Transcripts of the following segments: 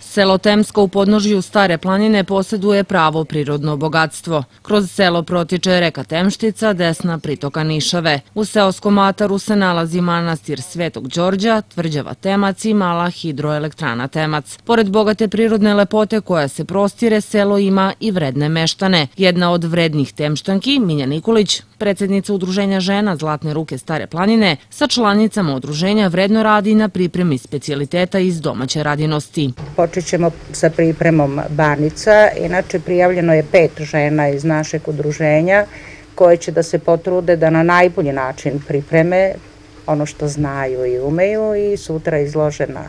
Selo Temsko u podnožju Stare planine posjeduje pravo prirodno bogatstvo. Kroz selo protiče reka Temštica, desna pritoka Nišave. U seoskom ataru se nalazi manastir Svetog Đorđa, tvrđava Temac i mala hidroelektrana Temac. Pored bogate prirodne lepote koja se prostire, selo ima i vredne meštane. Jedna od vrednih temštanki, Minja Nikolić, predsednica Udruženja žena Zlatne ruke Stare planine, sa članicama udruženja vredno radi na pripremi specialiteta iz domaće radinosti ćemo sa pripremom banica. Inače, prijavljeno je pet žena iz našeg udruženja koje će da se potrude da na najbolji način pripreme ono što znaju i umeju i sutra izlože na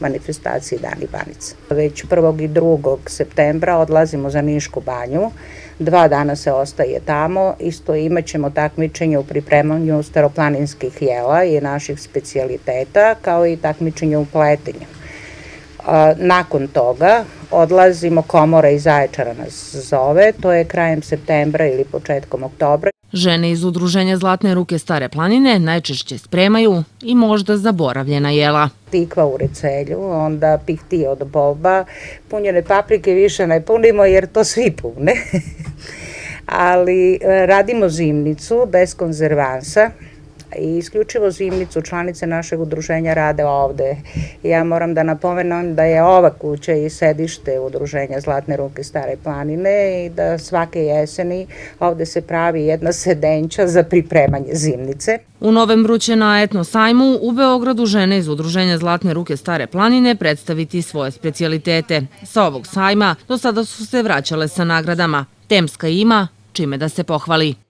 manifestaciji Dani Banica. Već 1. i 2. septembra odlazimo za Nišku banju, dva dana se ostaje tamo, isto imat ćemo takmičenje u pripremanju staroplaninskih jela i naših specialiteta, kao i takmičenje u pletenju nakon toga odlazimo, komora iz Zaječara nas zove, to je krajem septembra ili početkom oktobra. Žene iz udruženja Zlatne ruke Stare planine najčešće spremaju i možda zaboravljena jela. Tikva u recelju, onda pihti od boba, punjene paprike više ne punimo jer to svi pune. Ali e, radimo zimnicu bez konzervansa, i isključivo zimnicu članice našeg udruženja rade ovde. Ja moram da napomenem da je ova kuća i sedište udruženja Zlatne ruke Stare planine i da svake jeseni ovde se pravi jedna sedenča za pripremanje zimnice. U novembru će na etno sajmu u Beogradu žene iz udruženja Zlatne ruke Stare planine predstaviti svoje specialitete. Sa ovog sajma do sada su se vraćale sa nagradama. Temska ima čime da se pohvali.